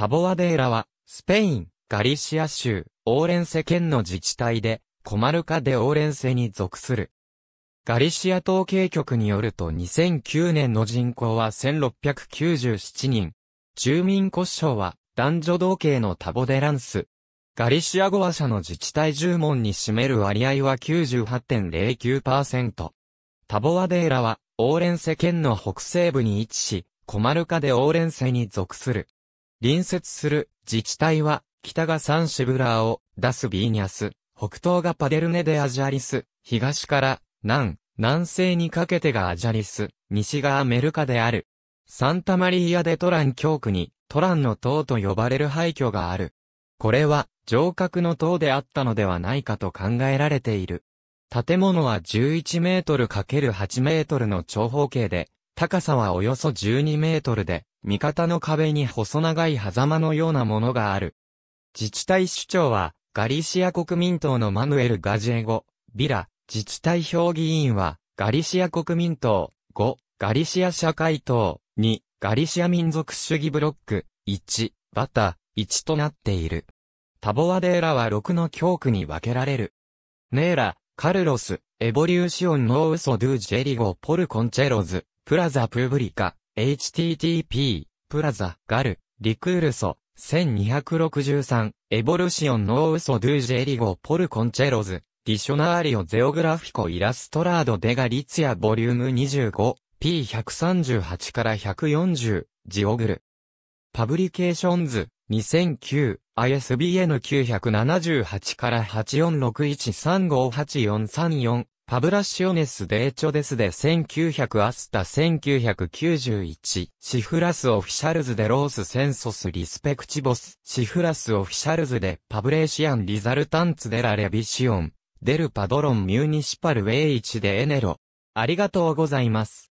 タボワデーラは、スペイン、ガリシア州、オーレンセ県の自治体で、コマルカ・でオーレンセに属する。ガリシア統計局によると2009年の人口は1697人。住民骨障は男女同系のタボデランス。ガリシア語話者の自治体住門に占める割合は98.09%。タボワデーラはオーレンセ県の北西部に位置し、コマルカでオーレンセに属する。隣接する自治体は、北がサンシェブラーをダスビーニャス、北東がパデルネでアジャリス、東から南、南西にかけてがアジャリス、西がアメルカである。サンタマリーア・デ・トラン教区に、トランの塔と呼ばれる廃墟がある。これは、城郭の塔であったのではないかと考えられている。建物は11メートル ×8 メートルの長方形で、高さはおよそ12メートルで、味方の壁に細長い狭間のようなものがある。自治体首長は、ガリシア国民党のマヌエル・ガジェゴ、ビラ、自治体評議員は、ガリシア国民党、5、ガリシア社会党、2、ガリシア民族主義ブロック、1、バタ、1となっている。タボワデーラは6の教区に分けられる。ネーラ、カルロス、エボリューシオン・ノウソ・ドゥ・ジェリゴ・ポル・コンチェロズ、プラザ・プーブリカ、http, プラザ、ガル、リクールソ、1263、エボルシオンノーウソドゥージェリゴポルコンチェロズ、ディショナーリオゼオグラフィコイラストラードデガリツヤ、ボリューム25、P138 から140、ジオグル。パブリケーションズ、2009、ISBN978 から8 4 6 1 3 5 8 4 3 4パブラシオネス・デーチョデスで1900アスタ1991シフラス・オフィシャルズ・でロース・センソス・リスペクチボスシフラス・オフィシャルズ・でパブレーシアン・リザルタンツ・デラ・レビシオンデル・パドロン・ミュニシパル・ウェイチ・でエネロありがとうございます。